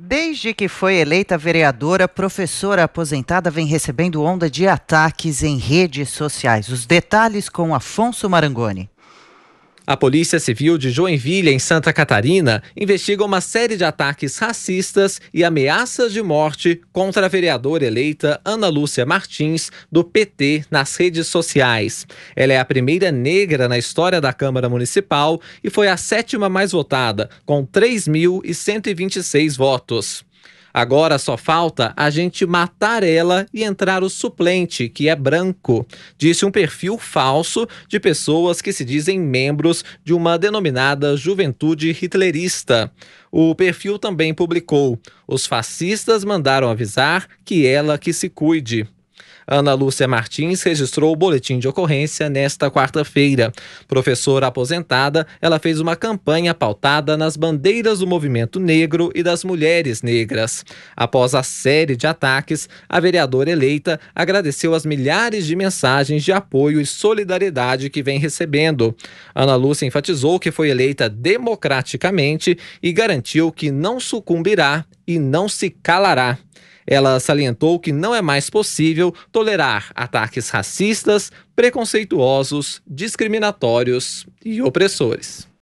Desde que foi eleita vereadora, professora aposentada vem recebendo onda de ataques em redes sociais. Os detalhes com Afonso Marangoni. A Polícia Civil de Joinville, em Santa Catarina, investiga uma série de ataques racistas e ameaças de morte contra a vereadora eleita Ana Lúcia Martins, do PT, nas redes sociais. Ela é a primeira negra na história da Câmara Municipal e foi a sétima mais votada, com 3.126 votos. Agora só falta a gente matar ela e entrar o suplente, que é branco, disse um perfil falso de pessoas que se dizem membros de uma denominada juventude hitlerista. O perfil também publicou: os fascistas mandaram avisar que ela que se cuide. Ana Lúcia Martins registrou o boletim de ocorrência nesta quarta-feira. Professora aposentada, ela fez uma campanha pautada nas bandeiras do movimento negro e das mulheres negras. Após a série de ataques, a vereadora eleita agradeceu as milhares de mensagens de apoio e solidariedade que vem recebendo. Ana Lúcia enfatizou que foi eleita democraticamente e garantiu que não sucumbirá e não se calará. Ela salientou que não é mais possível tolerar ataques racistas, preconceituosos, discriminatórios e opressores.